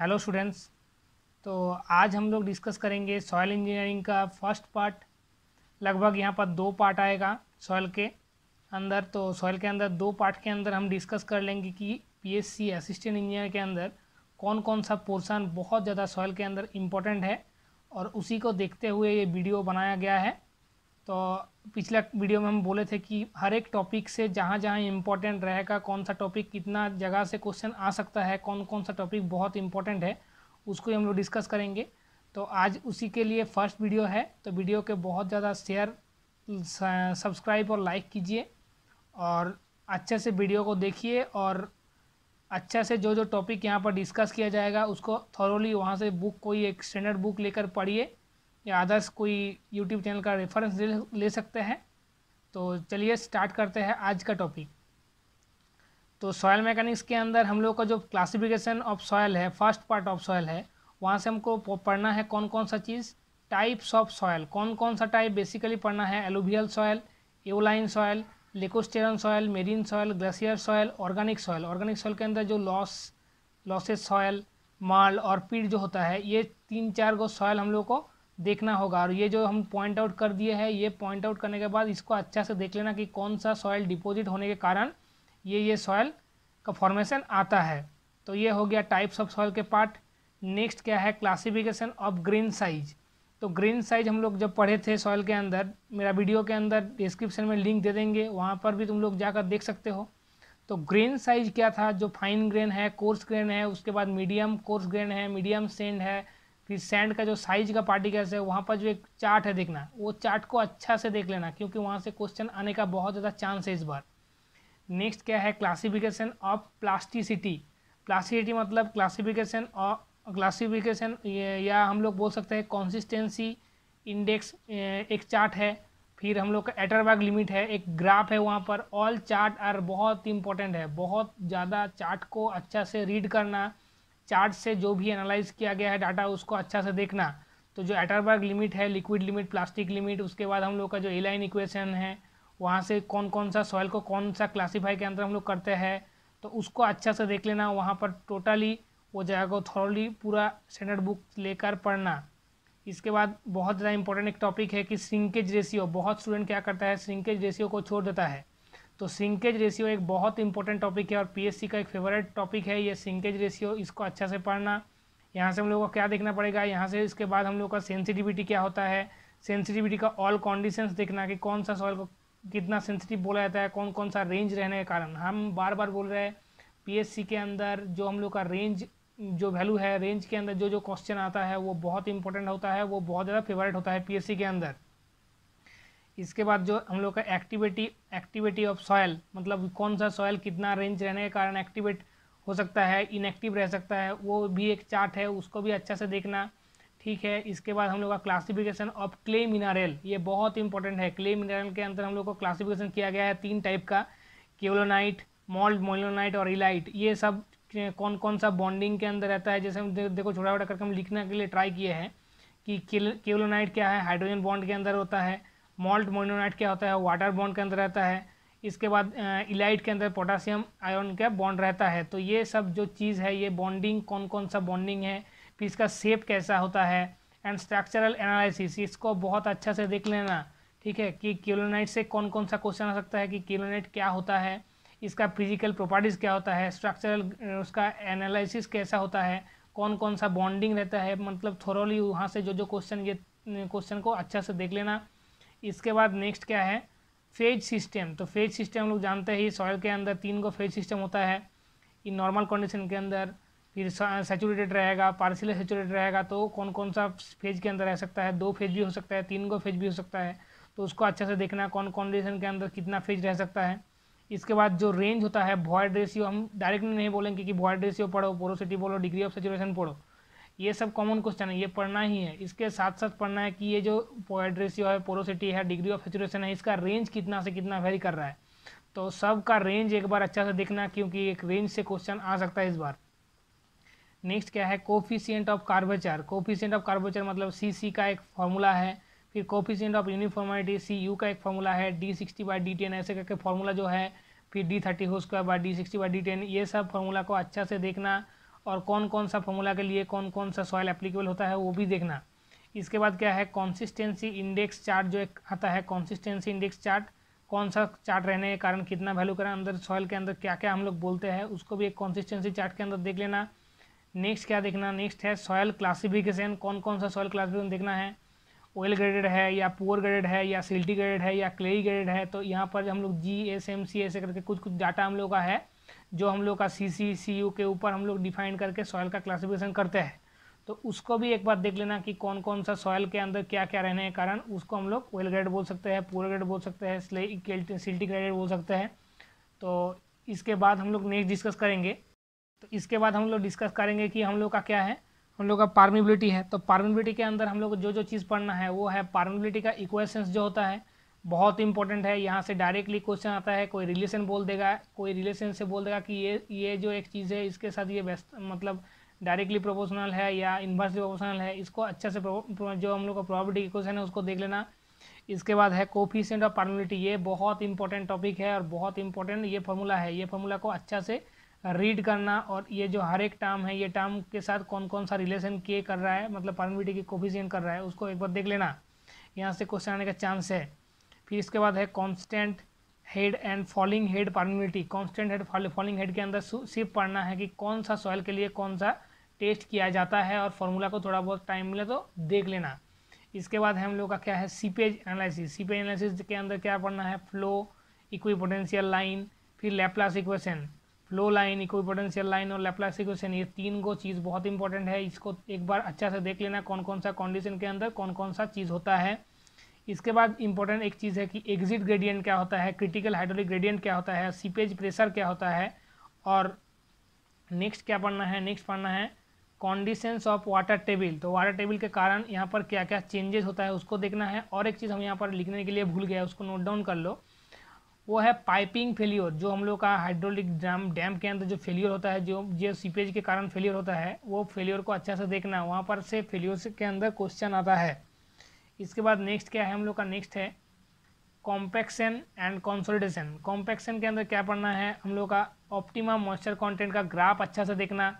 hello students तो आज हम लोग डिस्कस करेंगे सॉयल इंजीनियरिंग का फर्स्ट पार्ट लगभग यहाँ पर दो पार्ट आएगा सॉयल के अंदर तो सॉयल के अंदर दो पार्ट के अंदर हम डिस्कस कर लेंगे कि पीएससी असिस्टेंट इंजीनियर के अंदर कौन कौन सा पोर्शन बहुत ज़्यादा सॉइल के अंदर इम्पोर्टेंट है और उसी को देखते हुए ये वीडियो बनाया गया है तो पिछला वीडियो में हम बोले थे कि हर एक टॉपिक से जहाँ जहाँ इम्पोर्टेंट रहेगा कौन सा टॉपिक कितना जगह से क्वेश्चन आ सकता है कौन कौन सा टॉपिक बहुत इम्पोर्टेंट है उसको हम लोग डिस्कस करेंगे तो आज उसी के लिए फर्स्ट वीडियो है तो वीडियो के बहुत ज़्यादा शेयर सब्सक्राइब और लाइक कीजिए और अच्छे से वीडियो को देखिए और अच्छा से जो जो टॉपिक यहाँ पर डिस्कस किया जाएगा उसको थॉरोली वहाँ से बुक कोई एक स्टैंडर्ड बुक लेकर पढ़िए या अदर्स कोई यूट्यूब चैनल का रेफरेंस ले, ले सकते हैं तो चलिए स्टार्ट करते हैं आज का टॉपिक तो सॉयल मैकेनिक्स के अंदर हम लोग का जो क्लासिफिकेशन ऑफ सॉयल है फर्स्ट पार्ट ऑफ सॉयल है वहाँ से हमको पढ़ना है कौन कौन सा चीज़ टाइप्स ऑफ सॉयल कौन कौन सा टाइप बेसिकली पढ़ना है alluvial soil aeolian soil lacustrine soil marine soil glacier soil organic soil organic soil के अंदर जो लॉस लॉसेस सॉयल माल और पीट जो होता है ये तीन चार गो सॉयल हम लोग को देखना होगा और ये जो हम पॉइंट आउट कर दिए हैं ये पॉइंट आउट करने के बाद इसको अच्छा से देख लेना कि कौन सा सॉयल डिपोजिट होने के कारण ये ये सॉयल का फॉर्मेशन आता है तो ये हो गया टाइप्स ऑफ सॉयल के पार्ट नेक्स्ट क्या है क्लासिफिकेशन ऑफ ग्रीन साइज तो ग्रेन साइज हम लोग जब पढ़े थे सॉइल के अंदर मेरा वीडियो के अंदर डिस्क्रिप्शन में लिंक दे देंगे वहाँ पर भी तुम लोग जाकर देख सकते हो तो ग्रेन साइज क्या था जो फाइन ग्रेन है कोर्स ग्रेन है उसके बाद मीडियम कोर्स ग्रेन है मीडियम सेंड है फिर सैंड का जो साइज का पार्टिकल्स है वहाँ पर जो एक चार्ट है देखना वो चार्ट को अच्छा से देख लेना क्योंकि वहाँ से क्वेश्चन आने का बहुत ज़्यादा चांस है इस बार नेक्स्ट क्या है क्लासिफिकेशन ऑफ प्लास्टिसिटी प्लास्टिसिटी मतलब क्लासिफिकेशन ऑफ क्लासिफिकेशन या हम लोग बोल सकते हैं कॉन्सिस्टेंसी इंडेक्स एक चार्ट है फिर हम लोग का एटरबैग लिमिट है एक ग्राफ है वहाँ पर ऑल चार्ट आर बहुत इंपॉर्टेंट है बहुत ज़्यादा चार्ट को अच्छा से रीड करना चार्ट से जो भी एनालाइज किया गया है डाटा उसको अच्छा से देखना तो जो एटरबर्ग लिमिट है लिक्विड लिमिट प्लास्टिक लिमिट उसके बाद हम लोग का जो एलाइन इक्वेशन है वहाँ से कौन कौन सा सॉइल को कौन सा क्लासीफाई के अंदर हम लोग करते हैं तो उसको अच्छा से देख लेना वहाँ पर टोटली वो जगह को थॉरली पूरा स्टैंडर्ड बुक लेकर पढ़ना इसके बाद बहुत ज़्यादा इंपॉर्टेंट एक टॉपिक है कि सिंकेज रेशियो बहुत स्टूडेंट क्या करता है सिंकेज रेशियो को छोड़ देता है तो सिंकेज रेशियो एक बहुत इंपॉर्टेंट टॉपिक है और पीएससी का एक फेवरेट टॉपिक है ये सिंकेज रेशियो इसको अच्छा से पढ़ना यहाँ से हम लोग को क्या देखना पड़ेगा यहाँ से इसके बाद हम लोग का सेंसिटिविटी क्या होता है सेंसिटिविटी का ऑल कंडीशंस देखना कि कौन सा सॉइल को कितना सेंसिटिव बोला जाता है कौन कौन सा रेंज रहने के कारण हम बार बार बोल रहे हैं पीएससी के अंदर जो हम लोग का रेंज जो वैल्यू है रेंज के अंदर जो जो क्वेश्चन आता है वो बहुत इंपॉर्टेंट होता है वो बहुत ज़्यादा फेवरेट होता है पी के अंदर इसके बाद जो हम लोग का एक्टिविटी एक्टिविटी ऑफ सॉयल मतलब कौन सा सॉयल कितना रेंज रहने के कारण एक्टिवेट हो सकता है इनएक्टिव रह सकता है वो भी एक चार्ट है उसको भी अच्छा से देखना ठीक है इसके बाद हम लोग का क्लासिफिकेशन ऑफ क्ले मिनरल ये बहुत इंपॉर्टेंट है क्ले मिनरल के अंदर हम लोग को क्लासिफिकेशन किया गया है तीन टाइप का केवलोनाइट मॉल्ड मोलोनाइट और इलाइट ये सब कौन कौन सा बॉन्डिंग के अंदर रहता है जैसे हम दे, देखो छोटा छोटा करके हम लिखने के लिए ट्राई किए हैं कि केलोनाइट क्या है हाइड्रोजन बॉन्ड के अंदर होता है मॉल्ट मोनोनाइट क्या होता है वाटर बॉन्ड के अंदर रहता है इसके बाद इलाइट के अंदर पोटासियम आयन का बॉन्ड रहता है तो ये सब जो चीज़ है ये बॉन्डिंग कौन कौन सा बॉन्डिंग है फिर इसका शेप कैसा होता है एंड स्ट्रक्चरल एनालिसिस इसको बहुत अच्छा से देख लेना ठीक है कि केलोनाइट से कौन कौन सा क्वेश्चन आ सकता है कि केलोनाइट क्या होता है इसका फिजिकल प्रॉपर्टीज़ क्या होता है स्ट्रक्चरल उसका एनालिसिस कैसा होता है कौन कौन सा बॉन्डिंग रहता है मतलब थोरोली वहाँ से जो जो क्वेश्चन ये क्वेश्चन को अच्छा से देख लेना इसके बाद नेक्स्ट क्या है फेज सिस्टम तो फेज सिस्टम लोग जानते ही सॉयल के अंदर तीन को फेज सिस्टम होता है इन नॉर्मल कंडीशन के अंदर फिर सेचूरेटेड रहेगा पार्शियल सेचूरेटेड रहेगा तो कौन कौन सा फेज के अंदर रह सकता है दो फेज भी हो सकता है तीन को फेज भी हो सकता है तो उसको अच्छे से देखना कौन कंडीशन के अंदर कितना फेज रह सकता है इसके बाद जो रेंज होता है वॉयड रेशियो हम डायरेक्टली नहीं बोलेंगे कि वॉयड रेशियो पढ़ो पोरोसिटी बोलो डिग्री ऑफ सेचुरेशन पढ़ो ये सब कॉमन क्वेश्चन है ये पढ़ना ही है इसके साथ साथ पढ़ना है कि ये जो वॉयड रेशियो है पोरोसिटी है डिग्री ऑफ सेचुरेशन है इसका रेंज कितना से कितना वेरी कर रहा है तो सब का रेंज एक बार अच्छा से देखना क्योंकि एक रेंज से क्वेश्चन आ सकता है इस बार नेक्स्ट क्या है coefficient of curvature coefficient of curvature मतलब सी सी का एक फॉर्मूला है फिर coefficient of uniformity C U का एक फॉर्मूला है D sixty by D ten ऐसे करके फॉर्मूला जो है फिर D thirty whole square by D sixty by D ten ये सब फॉर्मूला को अच्छा से देखना और कौन कौन सा फॉर्मूला के लिए कौन कौन सा सॉयल एप्लीकेबल होता है वो भी देखना इसके बाद क्या है कॉन्सिस्टेंसी इंडेक्स चार्ट जो एक आता है कॉन्सिस्टेंसी इंडेक्स चार्ट कौन सा चार्ट रहने के कारण कितना वैल्यू करें अंदर सॉयल के अंदर क्या क्या हम लोग बोलते हैं उसको भी एक कॉन्सिस्टेंसी चार्ट के अंदर देख लेना नेक्स्ट क्या देखना नेक्स्ट है सॉयल क्लासिफिकेशन कौन कौन सा सॉयल क्लासिफिकेशन देखना है ऑयल ग्रेडेड है या पोअर ग्रेडेड है या सिल्टी ग्रेडेड है या क्ले ग्रेडेड है तो यहाँ पर हम लोग जी एस एम सी ऐसे करके कुछ कुछ डाटा हम लोग का है जो हम लोग का सी सी सी यू के ऊपर हम लोग डिफाइन करके सॉयल का क्लासिफिकेशन करते हैं तो उसको भी एक बार देख लेना कि कौन कौन सा सॉयल के अंदर क्या क्या रहने के कारण उसको हम लोग ऑयल ग्रेड बोल सकते हैं पोअर ग्रेड बोल सकते हैं सिल्टी ग्रेडेड बोल सकते हैं तो इसके बाद हम लोग नेक्स्ट डिस्कस करेंगे तो इसके बाद हम लोग डिस्कस करेंगे कि हम लोग का क्या है उन लोग का पार्मिबिलिटी है तो पार्मिबिलिटी के अंदर हम लोग जो जो चीज़ पढ़ना है वो है पार्मिबिलिटी का इक्वेशंस जो होता है बहुत इंपॉर्टेंट है यहाँ से डायरेक्टली क्वेश्चन आता है कोई रिलेशन बोल देगा कोई रिलेशन से बोल देगा कि ये ये जो एक चीज़ है इसके साथ ये बेस्ट मतलब डायरेक्टली प्रोपोर्शनल है या इन्वर्सली प्रोपोर्शनल है इसको अच्छे से जो हम लोग का प्रॉपर्टी इक्वेशन है उसको देख लेना इसके बाद है कोफिशेंट ऑफ पार्मिलिटी ये बहुत इंपॉर्टेंट टॉपिक है और बहुत इंपॉर्टेंट ये फॉर्मूला है ये फॉर्मूला को अच्छा से रीड करना और ये जो हर एक टर्म है ये टर्म के साथ कौन कौन सा रिलेशन के कर रहा है मतलब परमिटी की कोफिशियन कर रहा है उसको एक बार देख लेना यहाँ से क्वेश्चन आने का चांस है फिर इसके बाद है constant head and falling head permeability constant head falling head के अंदर सिर्फ पढ़ना है कि कौन सा सॉयल के लिए कौन सा टेस्ट किया जाता है और फॉर्मूला को थोड़ा बहुत टाइम मिले तो देख लेना इसके बाद हम लोग का क्या है सीपेज एनालिसिस सीपेज एनालिसिस के अंदर क्या पढ़ना है फ्लो इक्वी लाइन फिर Laplace equation flow line equipotential line और लेप्लास इक्वेशन ये तीन गो चीज़ बहुत इंपॉर्टेंट है इसको एक बार अच्छा से देख लेना कौन कौन सा कंडीशन के अंदर कौन कौन सा चीज़ होता है इसके बाद इंपॉर्टेंट एक चीज़ है कि एग्जिट ग्रेडियंट क्या होता है क्रिटिकल हाइड्रोलिक ग्रेडियंट क्या होता है सीपेज प्रेशर क्या होता है और नेक्स्ट क्या पढ़ना है नेक्स्ट पढ़ना है कॉन्डिशंस ऑफ वाटर टेबल तो वाटर टेबल के कारण यहाँ पर क्या क्या चेंजेस होता है उसको देखना है और एक चीज़ हम यहाँ पर लिखने के लिए भूल गया उसको नोट डाउन कर लो वो है पाइपिंग फेलियर जो हम लोग का हाइड्रोलिक डैम डैम के अंदर जो फेलियर होता है जो जो सीपेज के कारण फेलियर होता है वो फेलियर को अच्छा से देखना वहाँ पर से फेलियर के अंदर क्वेश्चन आता है इसके बाद नेक्स्ट क्या है हम लोग का नेक्स्ट है कॉम्पेक्शन एंड कॉन्सोलिडेशन कॉम्पेक्शन के अंदर क्या पढ़ना है हम लोग का ऑप्टिमम मॉइस्चर कंटेंट का ग्राफ अच्छा से देखना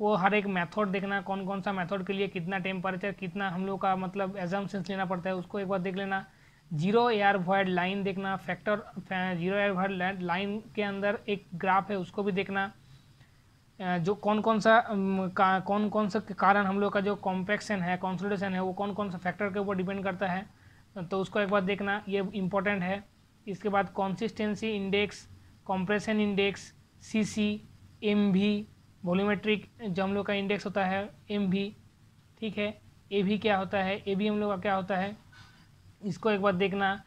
वो हर एक मेथड देखना कौन कौन सा मेथड के लिए कितना टेम्परेचर कितना हम लोग का मतलब एग्जाम्पन्स लेना पड़ता है उसको एक बार देख लेना जीरो एयर वॉयड लाइन देखना factor zero air void line के अंदर एक ग्राफ है उसको भी देखना जो कौन कौन सा कौन कौन सा कारण हम लोग का जो कॉम्पैक्शन है कॉन्सोलिडेशन है वो कौन कौन सा फैक्टर के ऊपर डिपेंड करता है तो उसको एक बार देखना ये इम्पोर्टेंट है इसके बाद consistency index compression index C C M भी वॉल्यूमेट्रिक जो हम लोग का इंडेक्स होता है एम भी ठीक है ए भी क्या होता है ए भी हम लोग का क्या होता है इसको एक बार देखना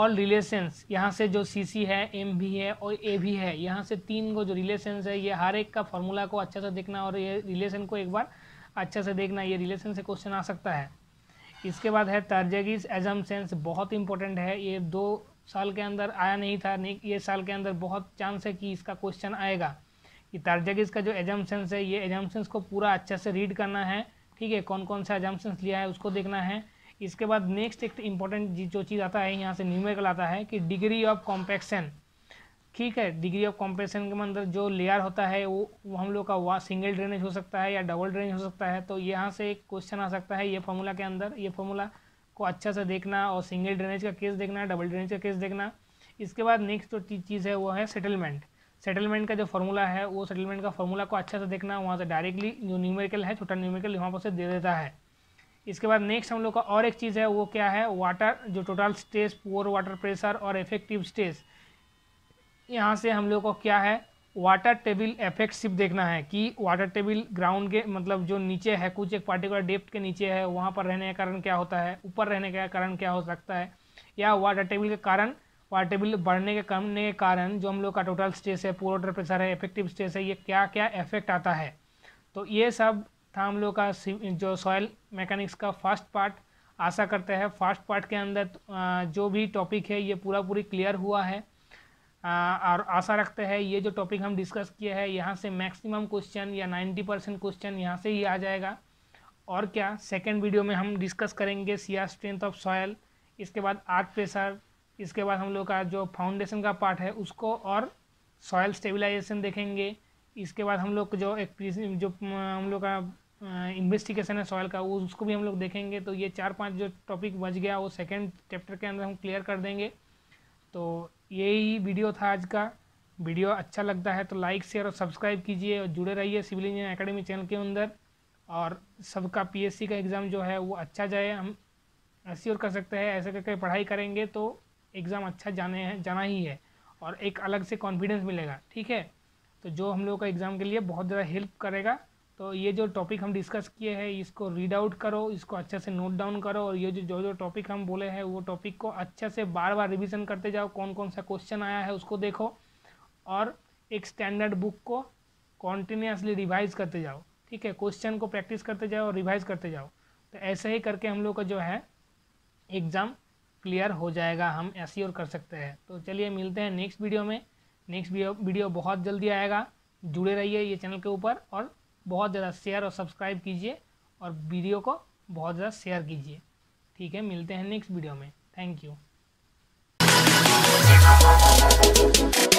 ऑल रिलेशंस यहाँ से जो सी सी है एम भी है और ए भी है यहाँ से तीन को जो रिलेशंस है ये हर एक का फॉर्मूला को अच्छा से देखना और ये रिलेशन को एक बार अच्छा से देखना ये रिलेशन से क्वेश्चन आ सकता है इसके बाद है तर्जगिस एजम्पन्स बहुत इंपॉर्टेंट है ये दो साल के अंदर आया नहीं था नहीं ये साल के अंदर बहुत चांस है कि इसका क्वेश्चन आएगा कि तर्जगीज का जो एजम्पन्स है ये एजम्पन्स को पूरा अच्छे से रीड करना है ठीक है कौन कौन सा एजम्पन्स लिया है उसको देखना है इसके बाद नेक्स्ट एक इम्पॉर्टेंट तो जो चीज़ आता है यहाँ से न्यूमेरिकल आता है कि डिग्री ऑफ कॉम्पैक्शन ठीक है डिग्री ऑफ कॉम्पैक्शन के अंदर जो लेयर होता है वो, वो हम लोग का वा सिंगल ड्रेनेज हो सकता है या डबल ड्रेनेज हो सकता है तो यहाँ से एक क्वेश्चन आ सकता है ये फॉर्मूला के अंदर ये फॉर्मूला को अच्छा से देखना और सिंगल ड्रेनेज का केस देखना डबल ड्रेनेज का केस देखना इसके बाद नेक्स्ट जो तो चीज़ है वो है सेटलमेंट सेटलमेंट का जो फॉर्मूला है वो सेटलमेंट का फॉर्मूला को अच्छा से देखना वहाँ से डायरेक्टली जो न्यूमेरिकल है छोटा न्यूमेरिकल वहाँ पर से दे देता है इसके बाद नेक्स्ट हम लोग का और एक चीज़ है वो क्या है वाटर जो total stage pore water pressure और इफेक्टिव स्टेज यहाँ से हम लोग को क्या है वाटर टेबल इफेक्ट सिर्फ देखना है कि वाटर टेबल ग्राउंड के मतलब जो नीचे है कुछ एक पार्टिकुलर डेप्थ के नीचे है वहाँ पर रहने के कारण क्या होता है ऊपर रहने का कारण क्या हो सकता है या वाटर टेबल के कारण वाटर टेबल बढ़ने के कमने के कारण जो हम लोग का टोटल स्ट्रेस है पोअर वाटर प्रेशर है इफेक्टिव स्ट्रेस है ये क्या क्या इफेक्ट आता है तो ये सब था हम लोग का जो सॉयल मैकेनिक्स का फर्स्ट पार्ट आशा करते हैं फर्स्ट पार्ट के अंदर जो भी टॉपिक है ये पूरा पूरी क्लियर हुआ है और आशा रखते हैं ये जो टॉपिक हम डिस्कस किए हैं यहाँ से मैक्सिमम क्वेश्चन या 90 परसेंट क्वेश्चन यहाँ से ही आ जाएगा और क्या सेकेंड वीडियो में हम डिस्कस करेंगे सिया स्ट्रेंथ ऑफ सॉयल इसके बाद आर्ट प्रेशर इसके बाद हम लोग का जो फाउंडेशन का पार्ट है उसको और सॉयल स्टेबिलाइजेशन देखेंगे इसके बाद हम लोग जो एक जो हम लोग का इन्वेस्टिगेशन है सॉयल का वो उसको भी हम लोग देखेंगे तो ये चार पांच जो टॉपिक बच गया वो सेकेंड चैप्टर के अंदर हम क्लियर कर देंगे तो यही वीडियो था आज का वीडियो अच्छा लगता है तो लाइक शेयर और सब्सक्राइब कीजिए और जुड़े रहिए सिविल इंजीनियर अकेडमी चैनल के अंदर और सबका पी का एग्ज़ाम जो है वो अच्छा जाए हम श्योर कर सकते हैं ऐसे करके पढ़ाई करेंगे तो एग्ज़ाम अच्छा जाने हैं जाना ही है और एक अलग से कॉन्फिडेंस मिलेगा ठीक है तो जो हम लोगों का एग्ज़ाम के लिए बहुत ज़्यादा हेल्प करेगा तो ये जो टॉपिक हम डिस्कस किए हैं इसको रीड आउट करो इसको अच्छे से नोट डाउन करो और ये जो जो जो टॉपिक हम बोले हैं वो टॉपिक को अच्छे से बार बार रिविज़न करते जाओ कौन कौन सा क्वेश्चन आया है उसको देखो और एक स्टैंडर्ड बुक को कॉन्टीन्यूसली रिवाइज़ करते जाओ ठीक है क्वेश्चन को प्रैक्टिस करते जाओ और रिवाइज़ करते जाओ तो ऐसे ही करके हम लोग का जो है एग्ज़ाम क्लियर हो जाएगा हम ऐसी और कर सकते हैं तो चलिए मिलते हैं नेक्स्ट वीडियो में नेक्स्ट वीडियो बहुत जल्दी आएगा जुड़े रहिए ये चैनल के ऊपर और बहुत ज़्यादा शेयर और सब्सक्राइब कीजिए और वीडियो को बहुत ज़्यादा शेयर कीजिए ठीक है मिलते हैं नेक्स्ट वीडियो में थैंक यू